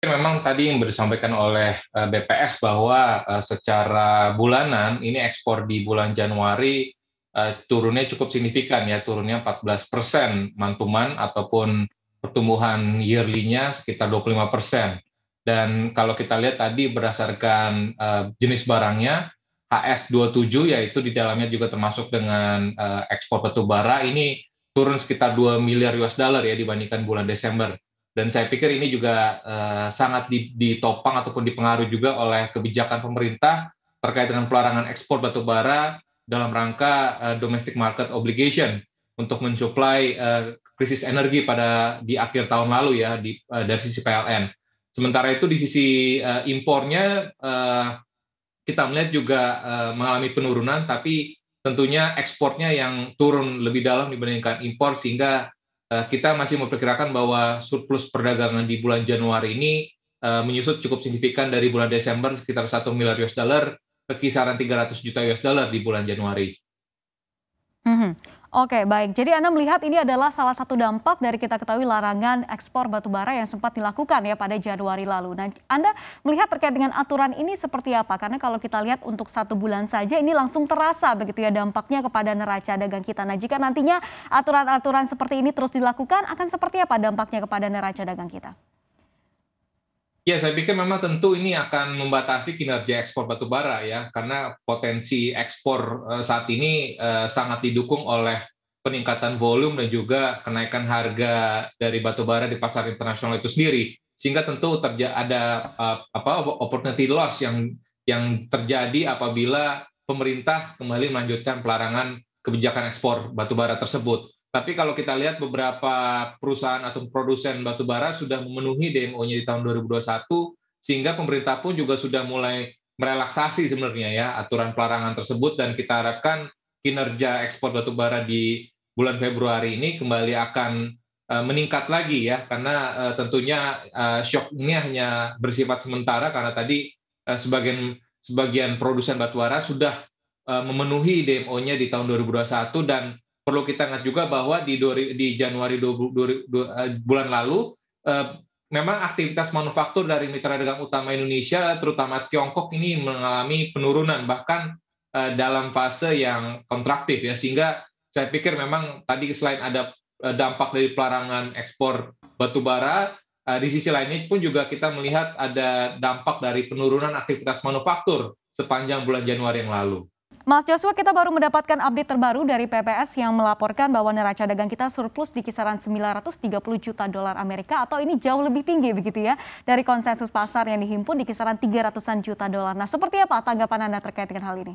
Memang tadi yang disampaikan oleh eh, BPS bahwa eh, secara bulanan ini ekspor di bulan Januari eh, turunnya cukup signifikan ya, turunnya 14 persen mantuman ataupun pertumbuhan yearly-nya sekitar 25 persen. Dan kalau kita lihat tadi berdasarkan jenis barangnya, HS27 yaitu di dalamnya juga termasuk dengan ekspor batubara ini turun sekitar 2 miliar US dollar ya dibandingkan bulan Desember dan saya pikir ini juga uh, sangat ditopang ataupun dipengaruhi juga oleh kebijakan pemerintah terkait dengan pelarangan ekspor batu bara dalam rangka uh, domestic market obligation untuk mensuplai uh, krisis energi pada di akhir tahun lalu ya di, uh, dari sisi PLN. Sementara itu di sisi uh, impornya uh, kita melihat juga uh, mengalami penurunan, tapi tentunya ekspornya yang turun lebih dalam dibandingkan impor sehingga Eh, kita masih memperkirakan bahwa surplus perdagangan di bulan Januari ini eh, menyusut cukup signifikan dari bulan Desember sekitar 1 miliar US dollar ke kisaran 300 juta US dollar di bulan Januari hmm Oke, baik. Jadi Anda melihat ini adalah salah satu dampak dari kita ketahui larangan ekspor batubara yang sempat dilakukan ya pada Januari lalu. Nah, Anda melihat terkait dengan aturan ini seperti apa? Karena kalau kita lihat untuk satu bulan saja ini langsung terasa begitu ya dampaknya kepada neraca dagang kita. Nah, jika nantinya aturan-aturan seperti ini terus dilakukan, akan seperti apa dampaknya kepada neraca dagang kita? Ya, saya pikir memang tentu ini akan membatasi kinerja ekspor batubara ya, karena potensi ekspor eh, saat ini eh, sangat didukung oleh peningkatan volume dan juga kenaikan harga dari batubara di pasar internasional itu sendiri, sehingga tentu terjadi ada eh, apa opportunity loss yang yang terjadi apabila pemerintah kembali melanjutkan pelarangan kebijakan ekspor batubara tersebut. Tapi kalau kita lihat beberapa perusahaan atau produsen batu bara sudah memenuhi DMO-nya di tahun 2021, sehingga pemerintah pun juga sudah mulai merelaksasi sebenarnya ya aturan pelarangan tersebut dan kita harapkan kinerja ekspor batu bara di bulan Februari ini kembali akan eh, meningkat lagi ya karena eh, tentunya eh, shock ini hanya bersifat sementara karena tadi sebagian sebagian produsen batu bara sudah memenuhi DMO-nya di tahun 2021 dan perlu kita ingat juga bahwa di di Januari 2022 eh, bulan lalu eh, memang aktivitas manufaktur dari mitra dagang utama Indonesia terutama Tiongkok ini mengalami penurunan bahkan eh, dalam fase yang kontraktif ya sehingga saya pikir memang tadi selain ada dampak dari pelarangan ekspor batubara bara di sisi lainnya pun juga kita melihat ada dampak dari penurunan aktivitas manufaktur sepanjang bulan Januari yang lalu. Mas Joshua, kita baru mendapatkan update terbaru dari PPS yang melaporkan bahwa neraca dagang kita surplus di kisaran 930 juta dolar Amerika atau ini jauh lebih tinggi begitu ya dari konsensus pasar yang dihimpun di kisaran 300-an juta dolar. Nah, seperti apa tanggapan Anda terkait dengan hal ini?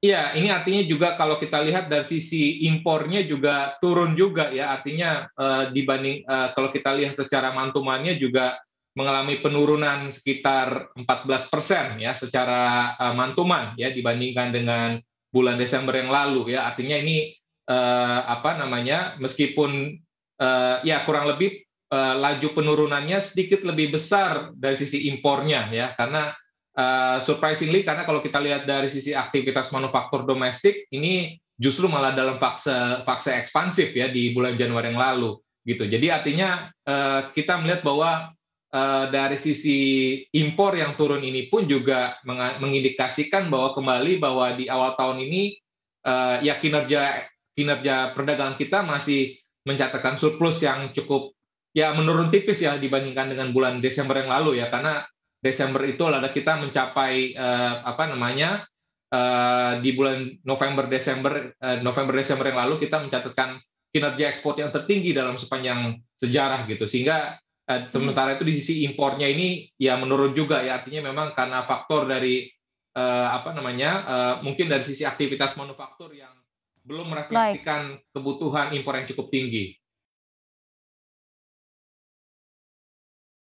Iya, ini artinya juga kalau kita lihat dari sisi impornya juga turun juga ya, artinya eh, dibanding eh, kalau kita lihat secara mantumannya juga mengalami penurunan sekitar 14 persen ya secara uh, mantuman ya dibandingkan dengan bulan Desember yang lalu ya artinya ini uh, apa namanya meskipun uh, ya kurang lebih uh, laju penurunannya sedikit lebih besar dari sisi impornya ya karena uh, surprisingly karena kalau kita lihat dari sisi aktivitas manufaktur domestik ini justru malah dalam fase fase ekspansif ya di bulan Januari yang lalu gitu jadi artinya uh, kita melihat bahwa Eh, dari sisi impor yang turun ini pun juga mengindikasikan bahwa kembali bahwa di awal tahun ini eh, ya kinerja kinerja perdagangan kita masih mencatatkan surplus yang cukup ya menurun tipis ya dibandingkan dengan bulan Desember yang lalu ya karena Desember itu adalah kita mencapai eh, apa namanya di bulan November Desember November Desember yang lalu kita mencatatkan kinerja ekspor yang tertinggi dalam sepanjang sejarah gitu sehingga Eh, hmm. sementara itu di sisi impornya ini ya menurun juga ya artinya memang karena faktor dari eh, apa namanya eh, mungkin dari sisi aktivitas manufaktur yang belum merefleksikan kebutuhan impor yang cukup tinggi.